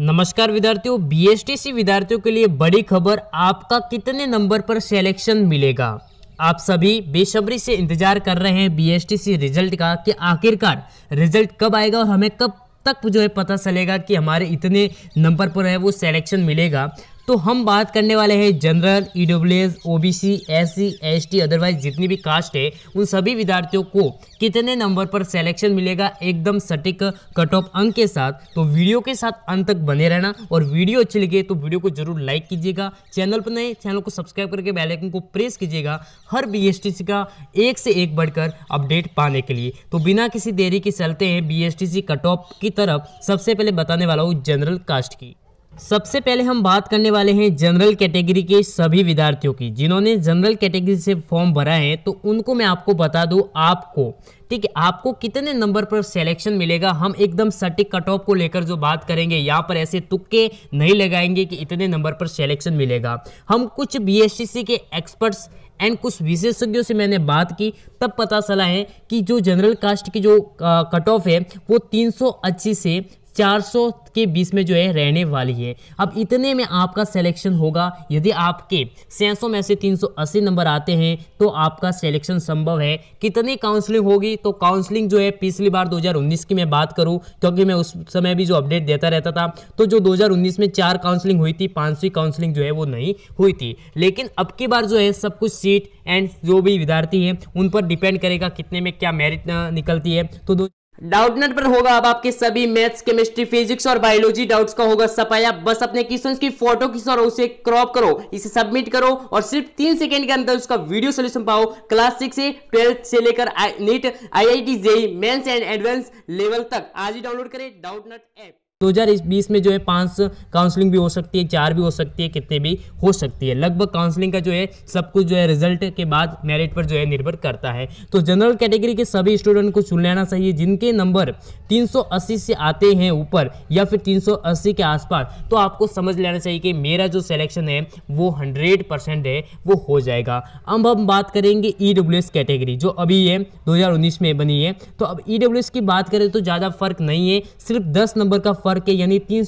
नमस्कार विद्यार्थियों बीएसटीसी विद्यार्थियों के लिए बड़ी खबर आपका कितने नंबर पर सिलेक्शन मिलेगा आप सभी बेसब्री से इंतजार कर रहे हैं बीएसटीसी रिजल्ट का कि आखिरकार रिजल्ट कब आएगा और हमें कब तक जो है पता चलेगा कि हमारे इतने नंबर पर है वो सिलेक्शन मिलेगा तो हम बात करने वाले हैं general E W S O B C S C S T otherwise जितनी भी कास्ट है उन सभी विद्यार्थियों को कितने नंबर पर सेलेक्शन मिलेगा एकदम सटीक कट ऑफ अंक के साथ तो वीडियो के साथ अंत तक बने रहना और वीडियो अच्छी लगे तो वीडियो को जरूर लाइक कीजिएगा चैनल पर नए चैनल को सब्सक्राइब करके बेलाइकन को प्रेस कीजिएगा हर बी का एक से एक बढ़कर अपडेट पाने के लिए तो बिना किसी देरी के चलते हैं बी कट ऑफ की तरफ सबसे पहले बताने वाला हूँ जनरल कास्ट की सबसे पहले हम बात करने वाले हैं जनरल कैटेगरी के सभी विद्यार्थियों की जिन्होंने जनरल कैटेगरी से फॉर्म भरा है तो उनको मैं आपको बता दूं आपको ठीक है आपको कितने नंबर पर सिलेक्शन मिलेगा हम एकदम सटीक कट ऑफ को लेकर जो बात करेंगे यहाँ पर ऐसे तुक्के नहीं लगाएंगे कि इतने नंबर पर सेलेक्शन मिलेगा हम कुछ बी के एक्सपर्ट्स एंड कुछ विशेषज्ञों से मैंने बात की तब पता चला है कि जो जनरल कास्ट की जो कट ऑफ है वो तीन से 400 के बीच में जो है रहने वाली है अब इतने में आपका सिलेक्शन होगा यदि आपके सैंसौ में से 380 नंबर आते हैं तो आपका सिलेक्शन संभव है कितनी काउंसलिंग होगी तो काउंसलिंग जो है पिछली बार 2019 की मैं बात करूं क्योंकि मैं उस समय भी जो अपडेट देता रहता था तो जो 2019 में चार काउंसलिंग हुई थी पाँचवीं काउंसलिंग जो है वो नहीं हुई थी लेकिन अब की बार जो है सब कुछ सीट एंड जो भी विद्यार्थी है उन पर डिपेंड करेगा कितने में क्या मेरिट निकलती है तो डाउटनेट पर होगा अब आपके सभी मैथ्स केमिस्ट्री फिजिक्स और बायोलॉजी डाउट्स का होगा सफाया बस अपने क्वेश्चंस की फोटो खींचो और उसे क्रॉप करो इसे सबमिट करो और सिर्फ तीन सेकंड के अंदर उसका वीडियो सोल्यूशन पाओ क्लास सिक्स से ट्वेल्थ से लेकर NEET I I T JEE mains and advance level तक आज ही डाउनलोड करें डाउटनेट ऐप 2020 में जो है पांच काउंसलिंग भी हो सकती है चार भी हो सकती है कितने भी हो सकती है लगभग काउंसलिंग का जो है सब कुछ जो है रिजल्ट के बाद मेरिट पर जो है निर्भर करता है तो जनरल कैटेगरी के सभी स्टूडेंट को चुन लेना चाहिए जिनके नंबर 380 से आते हैं ऊपर या फिर 380 के आसपास तो आपको समझ लेना चाहिए कि मेरा जो सिलेक्शन है वो हंड्रेड परसेंट है वो हो जाएगा अब हम बात करेंगे ई e कैटेगरी जो अभी है दो में बनी है तो अब ई e की बात करें तो ज़्यादा फर्क नहीं है सिर्फ दस नंबर का फर्क ऊपर के यानी तीन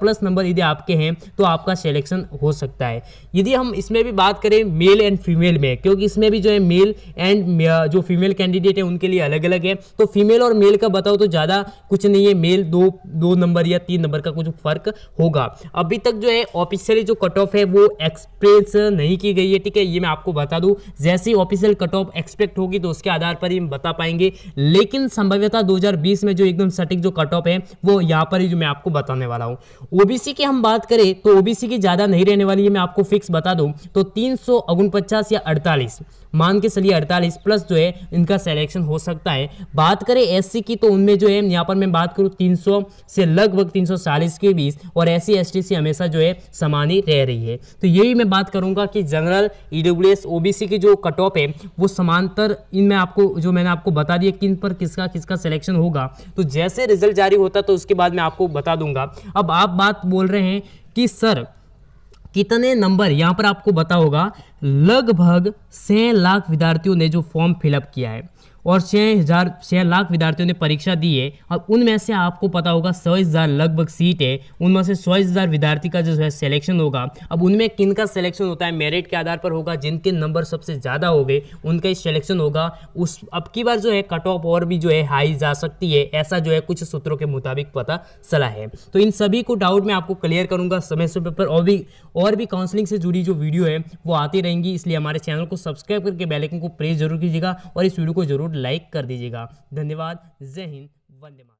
प्लस नंबर यदि आपके हैं तो आपका सिलेक्शन हो सकता है यदि हम इसमें भी बात करें मेल एंड फीमेल में क्योंकि इसमें भी जो है मेल एंड जो फीमेल कैंडिडेट है उनके लिए अलग अलग है तो फीमेल और मेल का बताओ तो ज़्यादा कुछ नहीं है मेल दो दो नंबर या तीन नंबर का कुछ फर्क होगा अभी तक जो है ऑफिशियली जो कट ऑफ है वो एक्सप्रेस नहीं की गई है ठीक है ये मैं आपको बता दूं जैसी ऑफिशियल कट ऑफ एक्सपेक्ट होगी तो उसके आधार पर ही बता पाएंगे लेकिन संभव्यता दो में जो एकदम सटीक जो कट ऑफ है वो यहाँ पर जो मैं आपको बताने वाला हूँ ओबीसी की हम बात करें तो ओबीसी की ज़्यादा नहीं रहने वाली है मैं आपको फिक्स बता दूँ तो तीन या अड़तालीस मान के चलिए 48 प्लस जो है इनका सिलेक्शन हो सकता है बात करें एससी की तो उनमें जो है यहाँ पर मैं बात करूँ 300 से लगभग 340 के बीच और एस सी से हमेशा जो है समान ही रह रही है तो यही मैं बात करूँगा कि जनरल ई ओबीसी की जो कट ऑफ है वो समांतर इनमें आपको जो मैंने आपको बता दिया किन पर किसका किसका सिलेक्शन होगा तो जैसे रिजल्ट जारी होता तो उसके बाद में आपको आपको बता दूंगा अब आप बात बोल रहे हैं कि सर कितने नंबर यहाँ पर आपको बता होगा लगभग छः लाख विद्यार्थियों ने जो फॉर्म फिलअप किया है और छः हज़ार छः लाख विद्यार्थियों ने परीक्षा दी है और उनमें से आपको पता होगा सौ हज़ार लगभग सीट है उनमें से सौ हज़ार विद्यार्थी का जो है सिलेक्शन होगा अब उनमें किन का सिलेक्शन होता है मेरिट के आधार पर होगा जिनके नंबर सबसे ज़्यादा हो गए उनका ही सिलेक्शन होगा उस अब की बार जो है कट ऑफ और भी जो है हाई जा सकती है ऐसा जो है कुछ सूत्रों के मुताबिक पता चला है तो इन सभी को डाउट मैं आपको क्लियर करूँगा समय समय पर और भी और भी काउंसलिंग से जुड़ी जो वीडियो है वो आती रहेंगी इसलिए हमारे चैनल को सब्सक्राइब करके बेलाइकन को प्रेस जरूर कीजिएगा और इस वीडियो को जरूर ज़रूर लाइक कर दीजिएगा धन्यवाद जय हिंद वंदे मातरम